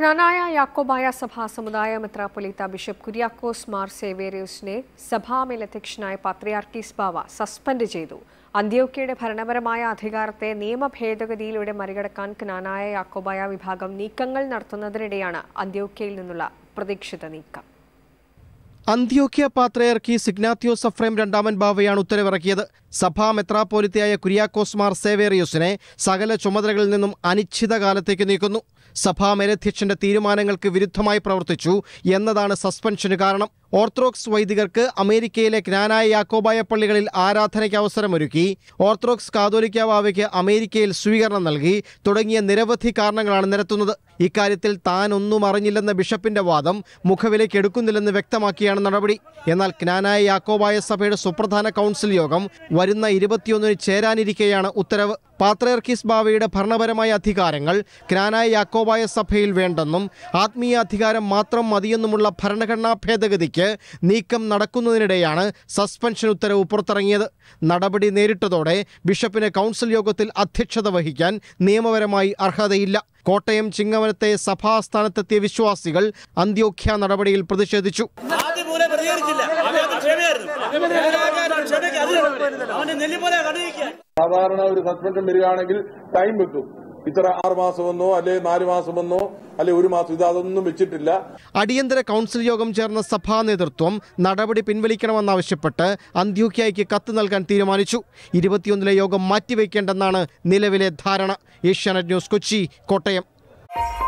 ക്നാനായ യാക്കോബായ സഭാ സമുദായ മെത്രാപ്പൊലീത്ത ബിഷപ്പ് കുര്യാക്കോസ് മാർ സേവേറിയോസിനെ സഭാമേലധ്യക്ഷനായ പാത്രിയാർക്കീസ് ബാവ സസ്പെൻഡ് ചെയ്തു അന്ത്യോക്കയുടെ ഭരണപരമായ അധികാരത്തെ ഭേദഗതിയിലൂടെ മറികടക്കാൻ ക്നാനായ യാക്കോബായ വിഭാഗം നീക്കങ്ങൾ നടത്തുന്നതിനിടെയാണ് അന്ത്യോക്കയിൽ നിന്നുള്ള പ്രതീക്ഷിത നീക്കം അന്ത്യോക്യ പാത്രയർക്കി സിഗ്നാത്യോസ് സഫ്രേം രണ്ടാമൻ ബാവയാണ് ഉത്തരവിറക്കിയത് സഭാ മെത്രാപ്പോലിത്തയായ കുര്യാക്കോസ് മാർ സേവേറിയോസിനെ സകല ചുമതലകളിൽ നിന്നും കാലത്തേക്ക് നീക്കുന്നു സഭാ മേലധ്യക്ഷന്റെ തീരുമാനങ്ങൾക്ക് വിരുദ്ധമായി പ്രവർത്തിച്ചു എന്നതാണ് സസ്പെൻഷന് കാരണം ഓർത്തഡോക്സ് വൈദികർക്ക് അമേരിക്കയിലെ ജ്ഞാനായ യാക്കോബായ പള്ളികളിൽ ആരാധനയ്ക്ക് അവസരമൊരുക്കി ഓർത്തഡോക്സ് വാവയ്ക്ക് അമേരിക്കയിൽ സ്വീകരണം നൽകി തുടങ്ങിയ നിരവധി കാരണങ്ങളാണ് നിരത്തുന്നത് ഇക്കാര്യത്തിൽ താൻ ഒന്നും അറിഞ്ഞില്ലെന്ന ബിഷപ്പിന്റെ വാദം മുഖവിലേക്ക് എടുക്കുന്നില്ലെന്ന് വ്യക്തമാക്കിയാണ് നടപടി എന്നാൽ ജ്ഞാനായ യാക്കോബായ സഭയുടെ സുപ്രധാന കൗൺസിൽ യോഗം വരുന്ന ഇരുപത്തിയൊന്നിന് ചേരാനിരിക്കെയാണ് ഉത്തരവ് പാത്രയർക്കിസ് ബാവയുടെ ഭരണപരമായ അധികാരങ്ങൾ ക്രാനായ യാക്കോബായ സഭയിൽ വേണ്ടെന്നും ആത്മീയ അധികാരം മാത്രം മതിയെന്നുമുള്ള ഭരണഘടനാ ഭേദഗതിക്ക് നീക്കം നടക്കുന്നതിനിടെയാണ് സസ്പെൻഷൻ ഉത്തരവ് പുറത്തിറങ്ങിയത് നടപടി നേരിട്ടതോടെ ബിഷപ്പിന് കൗൺസിൽ യോഗത്തിൽ അധ്യക്ഷത വഹിക്കാൻ നിയമപരമായി അർഹതയില്ല കോട്ടയം ചിങ്ങവനത്തെ സഭാസ്ഥാനത്തെത്തിയ വിശ്വാസികൾ അന്ത്യോഖ്യ നടപടിയിൽ പ്രതിഷേധിച്ചു സാധാരണ ഒരു സസ്പെൻഷൻ വരികയാണെങ്കിൽ ടൈം വെക്കും ഇത്ര മാസം വന്നോ അല്ലെ നാല് വന്നോ അല്ലെ ഒരു മാസം ഇത് അതൊന്നും വെച്ചിട്ടില്ല അടിയന്തര കൗൺസിൽ യോഗം ചേർന്ന സഭാ നേതൃത്വം നടപടി പിൻവലിക്കണമെന്നാവശ്യപ്പെട്ട് അന്ത്യോക്യയ്ക്ക് കത്ത് നൽകാൻ തീരുമാനിച്ചു ഇരുപത്തിയൊന്നിലെ യോഗം മാറ്റിവെക്കേണ്ടെന്നാണ് നിലവിലെ ധാരണ ഏഷ്യാനെറ്റ് ന്യൂസ് കൊച്ചി കോട്ടയം